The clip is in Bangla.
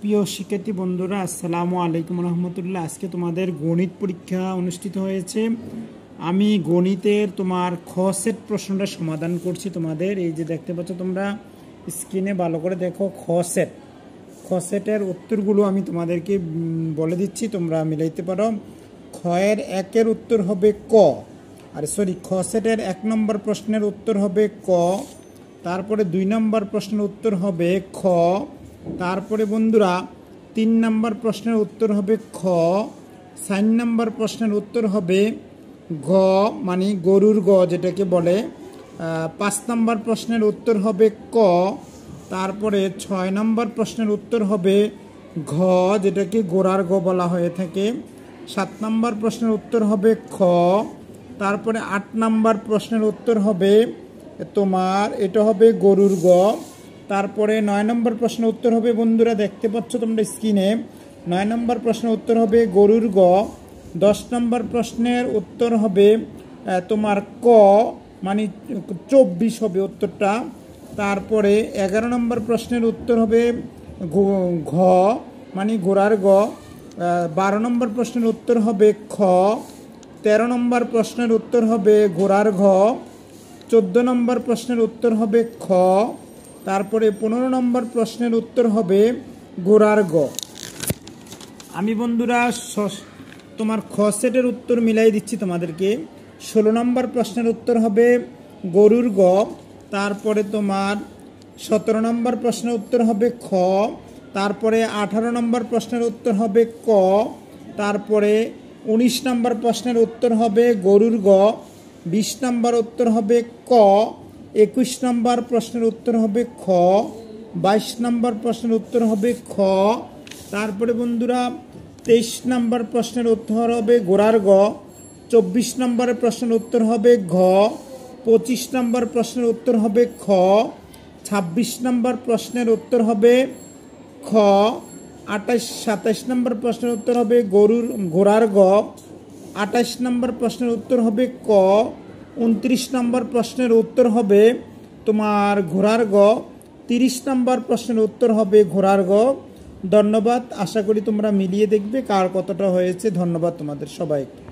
প্রিয় শিক্ষার্থী বন্ধুরা আসসালামু আলাইকুম রহমতুল্লাহ আজকে তোমাদের গণিত পরীক্ষা অনুষ্ঠিত হয়েছে আমি গণিতের তোমার খ সেট প্রশ্নটা সমাধান করছি তোমাদের এই যে দেখতে পাচ্ছ তোমরা স্ক্রিনে ভালো করে দেখো খ সেট খ সেটের উত্তরগুলো আমি তোমাদেরকে বলে দিচ্ছি তোমরা মিলাইতে পারো খয়ের একের উত্তর হবে ক আর সরি খ সেটের এক নম্বর প্রশ্নের উত্তর হবে ক তারপরে দুই নম্বর প্রশ্নের উত্তর হবে খ তারপরে বন্ধুরা তিন নম্বর প্রশ্নের উত্তর হবে খ সাইন নম্বর প্রশ্নের উত্তর হবে ঘ মানে গরুর গ যেটাকে বলে পাঁচ নম্বর প্রশ্নের উত্তর হবে ক তারপরে ছয় নম্বর প্রশ্নের উত্তর হবে ঘ যেটাকে গোড়ার গ বলা হয়ে থাকে সাত নম্বর প্রশ্নের উত্তর হবে খ তারপরে আট নম্বর প্রশ্নের উত্তর হবে তোমার এটা হবে গরুর গ তারপরে নয় নম্বর প্রশ্ন উত্তর হবে বন্ধুরা দেখতে পাচ্ছ তোমরা স্ক্রিনে নয় নম্বর প্রশ্নের উত্তর হবে গরুর গ দশ নম্বর প্রশ্নের উত্তর হবে তোমার ক মানে চব্বিশ হবে উত্তরটা তারপরে এগারো নম্বর প্রশ্নের উত্তর হবে ঘ মানে ঘোড়ার গ বারো নম্বর প্রশ্নের উত্তর হবে খ তেরো নম্বর প্রশ্নের উত্তর হবে ঘোড়ার ঘ চোদ্দ নম্বর প্রশ্নের উত্তর হবে খ তারপরে পনেরো নম্বর প্রশ্নের উত্তর হবে গোড়ার গ আমি বন্ধুরা তোমার খ সেটের উত্তর মিলাই দিচ্ছি তোমাদেরকে ষোলো নম্বর প্রশ্নের উত্তর হবে গরুর গ তারপরে তোমার সতেরো নম্বর প্রশ্নের উত্তর হবে খ তারপরে আঠারো নম্বর প্রশ্নের উত্তর হবে ক তারপরে উনিশ নম্বর প্রশ্নের উত্তর হবে গরুর গ বিশ নম্বর উত্তর হবে ক একুশ নম্বর প্রশ্নের উত্তর হবে খ বাইশ নম্বর প্রশ্নের উত্তর হবে খ তারপরে বন্ধুরা তেইশ নম্বর প্রশ্নের উত্তর হবে গোড়ার গ চব্বিশ নম্বরের প্রশ্নের উত্তর হবে ঘ পঁচিশ নম্বর প্রশ্নের উত্তর হবে খ ছাব্বিশ নম্বর প্রশ্নের উত্তর হবে খ আঠাশ সাতাশ নম্বর প্রশ্নের উত্তর হবে গরুর ঘোড়ার গ আঠাশ নম্বর প্রশ্নের উত্তর হবে ক উনত্রিশ নম্বর প্রশ্নের উত্তর হবে তোমার ঘোড়ার গ তিরিশ নম্বর প্রশ্নের উত্তর হবে ঘোড়ার গ ধন্যবাদ আশা করি তোমরা মিলিয়ে দেখবে কার কতটা হয়েছে ধন্যবাদ তোমাদের সবাইকে